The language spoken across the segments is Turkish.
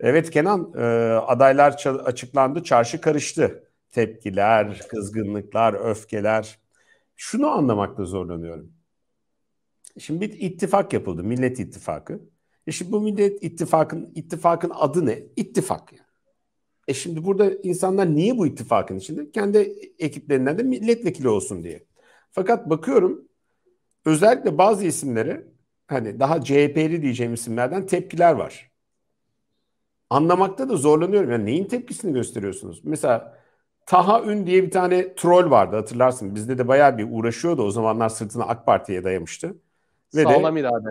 Evet Kenan, e, adaylar açıklandı, çarşı karıştı. Tepkiler, kızgınlıklar, öfkeler. Şunu anlamakta zorlanıyorum. Şimdi bir ittifak yapıldı, Millet İttifakı. E şimdi bu Millet İttifakın ittifakın adı ne? İttifak yani. E şimdi burada insanlar niye bu ittifakın içinde? Kendi ekiplerinden de milletvekili olsun diye. Fakat bakıyorum özellikle bazı isimlere hani daha CHP'li diyeceğim isimlerden tepkiler var anlamakta da zorlanıyorum. Yani neyin tepkisini gösteriyorsunuz? Mesela Taha Ün diye bir tane troll vardı hatırlarsın. Bizde de bayağı bir uğraşıyordu. O zamanlar sırtına AK Parti'ye dayamıştı. Ve sağlam de, irade.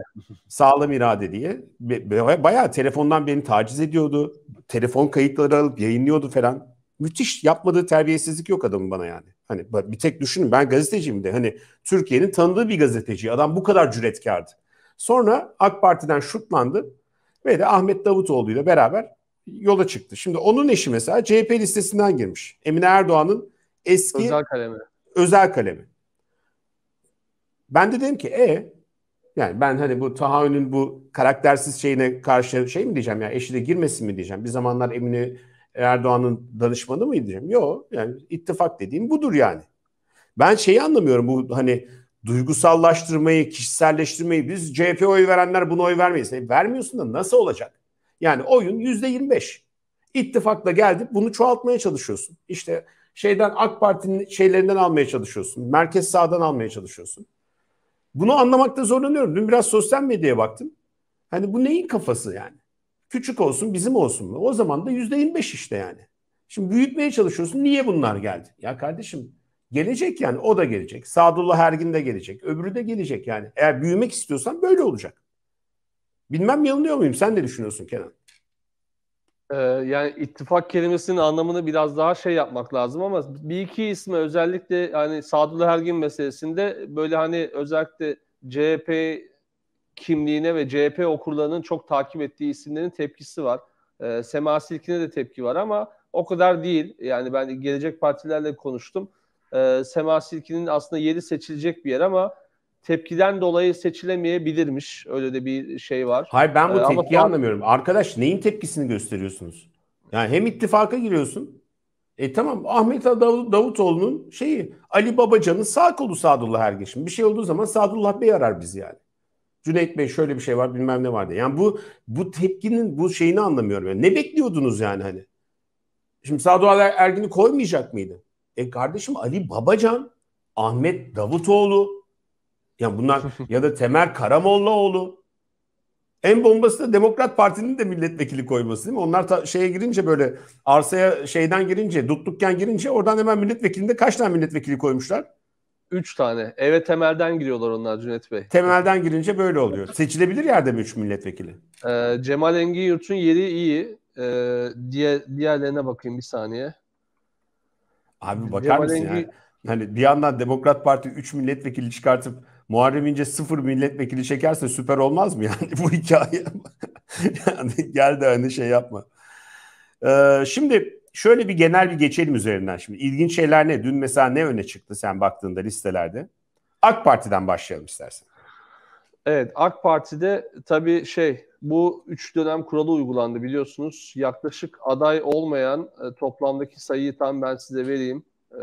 Sağlam irade diye. Bayağı telefondan beni taciz ediyordu. Telefon kayıtları alıp yayınlıyordu falan. Müthiş yapmadığı terbiyesizlik yok adamın bana yani. Hani bir tek düşünün ben gazeteciyim de hani Türkiye'nin tanıdığı bir gazeteci. Adam bu kadar cüretkardı. Sonra AK Parti'den şutlandı. Ve de Ahmet Davutoğlu ile beraber yola çıktı. Şimdi onun eşi mesela CHP listesinden girmiş. Emine Erdoğan'ın eski özel kalemi. Özel kalemi. Ben de dedim ki e yani ben hani bu tahayyünün bu karaktersiz şeyine karşı şey mi diyeceğim ya eşi de girmesin mi diyeceğim. Bir zamanlar Emine Erdoğan'ın danışmanı mı diyeceğim. Yok yani ittifak dediğim budur yani. Ben şeyi anlamıyorum bu hani duygusallaştırmayı, kişiselleştirmeyi biz CHP oy verenler buna oy vermeyiz. E, vermiyorsun da nasıl olacak? Yani oyun yüzde 25. İttifakla geldi bunu çoğaltmaya çalışıyorsun. İşte şeyden AK Parti'nin şeylerinden almaya çalışıyorsun. Merkez sağdan almaya çalışıyorsun. Bunu anlamakta zorlanıyorum. Dün biraz sosyal medyaya baktım. Hani bu neyin kafası yani? Küçük olsun bizim olsun mu? O zaman da yüzde 25 işte yani. Şimdi büyütmeye çalışıyorsun. Niye bunlar geldi? Ya kardeşim Gelecek yani o da gelecek. Sadullah Ergin de gelecek. Öbürü de gelecek yani. Eğer büyümek istiyorsan böyle olacak. Bilmem yanılıyor muyum? Sen de düşünüyorsun Kenan? Ee, yani ittifak kelimesinin anlamını biraz daha şey yapmak lazım ama bir iki isme özellikle yani Sadullah Ergin meselesinde böyle hani özellikle CHP kimliğine ve CHP okurlarının çok takip ettiği isimlerin tepkisi var. Ee, Sema Silkin'e de tepki var ama o kadar değil. Yani ben gelecek partilerle konuştum e, Sema Silki'nin aslında yeri seçilecek bir yer ama tepkiden dolayı seçilemeyebilirmiş. Öyle de bir şey var. Hayır ben bu ee, tepkiyi ama... anlamıyorum. Arkadaş neyin tepkisini gösteriyorsunuz? Yani hem ittifaka giriyorsun. E tamam Ahmet Dav- Davutoğlu'nun şeyi Ali Babacan'ın sağ kolu Sadullah Ergeç'in. Bir şey olduğu zaman Sadullah Bey arar bizi yani. Cüneyt Bey şöyle bir şey var bilmem ne vardı. Yani bu bu tepkinin bu şeyini anlamıyorum. Yani ne bekliyordunuz yani hani? Şimdi Sadullah Ergin'i koymayacak mıydı? E kardeşim Ali Babacan, Ahmet Davutoğlu, yani bunlar ya da Temer Karamollaoğlu. En bombası da Demokrat Parti'nin de milletvekili koyması değil mi? Onlar ta şeye girince böyle arsaya şeyden girince, dutlukken girince oradan hemen milletvekilinde kaç tane milletvekili koymuşlar? Üç tane. Eve temelden giriyorlar onlar Cüneyt Bey. Temelden girince böyle oluyor. Seçilebilir yerde mi üç milletvekili? Ee, Cemal Engin Yurt'un yeri iyi. Ee, diğer, diğerlerine bakayım bir saniye. Abi bakar mısın Valengi... yani? Hani bir yandan Demokrat Parti 3 milletvekili çıkartıp Muharrem İnce 0 milletvekili çekerse süper olmaz mı yani bu hikaye? yani gel de hani şey yapma. Ee, şimdi şöyle bir genel bir geçelim üzerinden şimdi. ilginç şeyler ne? Dün mesela ne öne çıktı sen baktığında listelerde? AK Parti'den başlayalım istersen. Evet AK Parti'de tabii şey bu üç dönem kuralı uygulandı biliyorsunuz. Yaklaşık aday olmayan e, toplamdaki sayıyı tam ben size vereyim. E,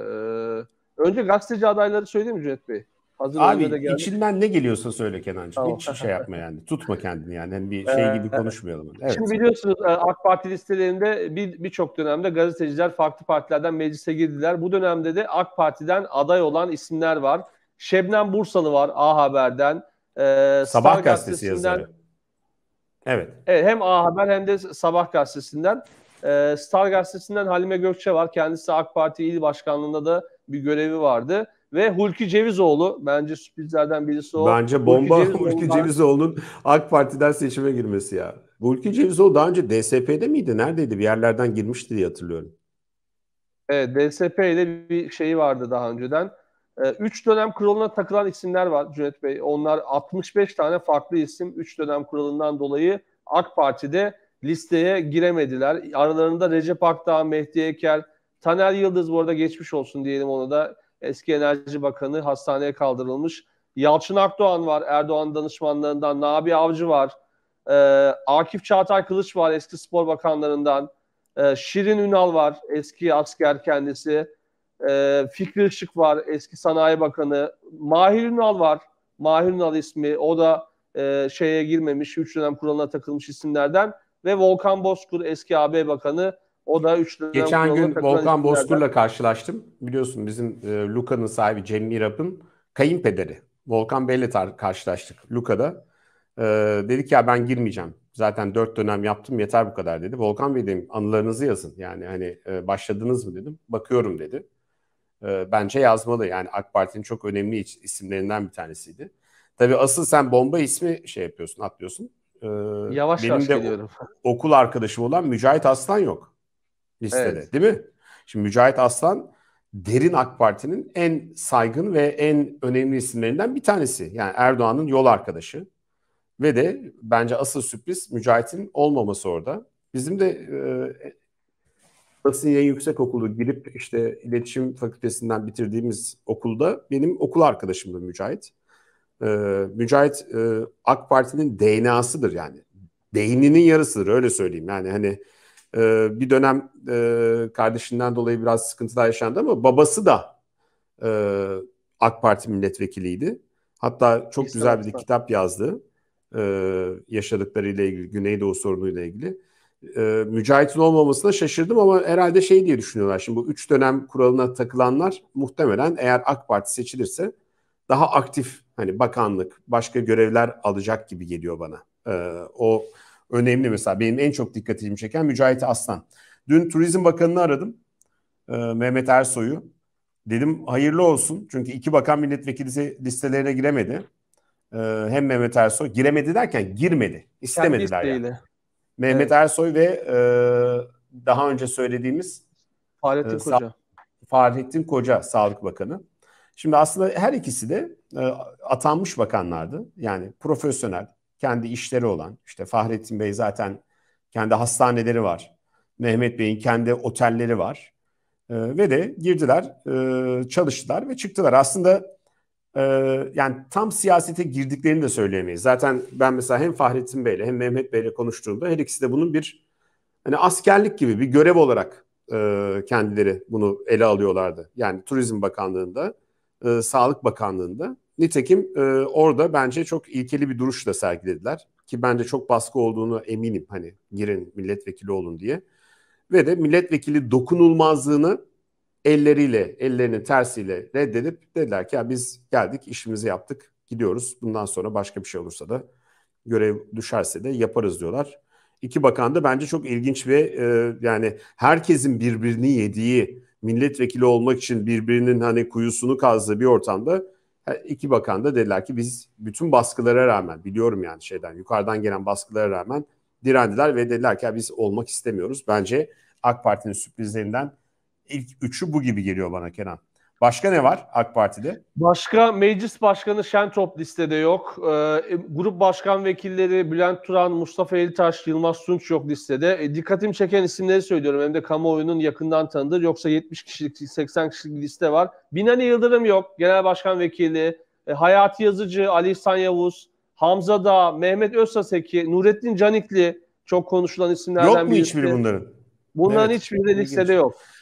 önce gazeteci adayları söyleyeyim mi Cüneyt Bey? Hazır Abi içinden ne geliyorsa söyle Kenancığım. Tamam. Hiç şey yapma yani. Tutma kendini yani. yani bir ee, şey gibi konuşmayalım. Evet. Şimdi biliyorsunuz e, AK Parti listelerinde birçok bir, dönemde gazeteciler farklı partilerden meclise girdiler. Bu dönemde de AK Parti'den aday olan isimler var. Şebnem Bursalı var A Haber'den. E, Sabah Star gazetesi yazarı. Evet. evet hem A Haber hem de Sabah gazetesinden. E, Star gazetesinden Halime Gökçe var. Kendisi AK Parti İl başkanlığında da bir görevi vardı. Ve Hulki Cevizoğlu bence sürprizlerden birisi o. Bence bomba Hulki, Cevizoğlu Hulki Cevizoğlu'nun AK Parti'den seçime girmesi ya. Hulki Cevizoğlu daha önce DSP'de miydi? Neredeydi? Bir yerlerden girmişti diye hatırlıyorum. Evet DSP bir şeyi vardı daha önceden. 3 ee, dönem kuralına takılan isimler var Cüneyt Bey. Onlar 65 tane farklı isim 3 dönem kuralından dolayı AK Parti'de listeye giremediler. Aralarında Recep Akdağ, Mehdi Eker, Taner Yıldız bu arada geçmiş olsun diyelim ona da eski Enerji Bakanı hastaneye kaldırılmış. Yalçın Akdoğan var Erdoğan danışmanlarından, Nabi Avcı var, e, Akif Çağatay Kılıç var eski spor bakanlarından, e, Şirin Ünal var eski asker kendisi, e, Fikri Işık var eski Sanayi Bakanı. Mahir Ünal var. Mahir Ünal ismi. O da e, şeye girmemiş. Üç dönem kuralına takılmış isimlerden. Ve Volkan Bozkurt eski AB Bakanı. O da üç dönem Geçen gün Volkan Bozkur'la karşılaştım. Biliyorsun bizim e, Luka'nın sahibi Cem Mirap'ın kayınpederi. Volkan Bey'le karşılaştık Luka'da. E, dedi ki ya ben girmeyeceğim. Zaten dört dönem yaptım yeter bu kadar dedi. Volkan Bey dedim anılarınızı yazın. Yani hani e, başladınız mı dedim. Bakıyorum dedi e, bence yazmalı. Yani AK Parti'nin çok önemli isimlerinden bir tanesiydi. Tabii asıl sen bomba ismi şey yapıyorsun, atlıyorsun. E, yavaş benim yavaş de geliyorum. okul arkadaşım olan Mücahit Aslan yok listede evet. değil mi? Şimdi Mücahit Aslan derin AK Parti'nin en saygın ve en önemli isimlerinden bir tanesi. Yani Erdoğan'ın yol arkadaşı. Ve de bence asıl sürpriz Mücahit'in olmaması orada. Bizim de e, basın yayın yüksek okulu girip işte iletişim fakültesinden bitirdiğimiz okulda benim okul arkadaşımdı Mücahit. Ee, Mücahit e, AK Parti'nin DNA'sıdır yani. Beyninin yarısıdır öyle söyleyeyim yani hani e, bir dönem e, kardeşinden dolayı biraz sıkıntılar yaşandı ama babası da e, AK Parti milletvekiliydi. Hatta çok güzel bir kitap yazdı. Ee, yaşadıklarıyla ilgili, Güneydoğu sorunuyla ilgili e, Mücahit'in olmamasına şaşırdım ama herhalde şey diye düşünüyorlar. Şimdi bu üç dönem kuralına takılanlar muhtemelen eğer AK Parti seçilirse daha aktif hani bakanlık, başka görevler alacak gibi geliyor bana. E, o önemli mesela benim en çok dikkatimi çeken Mücahit Aslan. Dün Turizm Bakanı'nı aradım. E, Mehmet Ersoy'u. Dedim hayırlı olsun. Çünkü iki bakan milletvekili listelerine giremedi. E, hem Mehmet Ersoy giremedi derken girmedi. İstemediler yani. Mehmet evet. Ersoy ve e, daha önce söylediğimiz Fahrettin e, Koca. Fahrettin Koca Sağlık Bakanı. Şimdi aslında her ikisi de e, atanmış bakanlardı. Yani profesyonel, kendi işleri olan. İşte Fahrettin Bey zaten kendi hastaneleri var. Mehmet Bey'in kendi otelleri var. E, ve de girdiler, e, çalıştılar ve çıktılar. Aslında e, yani tam siyasete girdiklerini de söyleyemeyiz. Zaten ben mesela hem Fahrettin Bey'le hem Mehmet Bey'le konuştuğumda her ikisi de bunun bir hani askerlik gibi bir görev olarak e, kendileri bunu ele alıyorlardı. Yani Turizm Bakanlığı'nda, e, Sağlık Bakanlığı'nda. Nitekim e, orada bence çok ilkeli bir duruş da sergilediler. Ki bence çok baskı olduğunu eminim hani girin milletvekili olun diye. Ve de milletvekili dokunulmazlığını elleriyle, ellerinin tersiyle reddedip dediler ki ya biz geldik, işimizi yaptık, gidiyoruz. Bundan sonra başka bir şey olursa da görev düşerse de yaparız diyorlar. İki bakan da bence çok ilginç ve e, yani herkesin birbirini yediği, milletvekili olmak için birbirinin hani kuyusunu kazdığı bir ortamda e, iki bakan da dediler ki biz bütün baskılara rağmen biliyorum yani şeyden yukarıdan gelen baskılara rağmen direndiler ve dediler ki biz olmak istemiyoruz. Bence AK Parti'nin sürprizlerinden ilk üçü bu gibi geliyor bana Kenan. Başka ne var AK Parti'de? Başka meclis başkanı Şentop listede yok. Ee, e, grup başkan vekilleri Bülent Turan, Mustafa Elitaş, Yılmaz Sunç yok listede. E, dikkatimi çeken isimleri söylüyorum. Hem de kamuoyunun yakından tanıdığı. Yoksa 70 kişilik, 80 kişilik liste var. Binali Yıldırım yok. Genel başkan vekili. E, Hayati Yazıcı, Ali İhsan Yavuz, Hamza Dağ, Mehmet Özsaseki, Nurettin Canikli çok konuşulan isimlerden biri. Yok mu hiçbiri bunların? Bunların evet, hiçbiri de listede yok.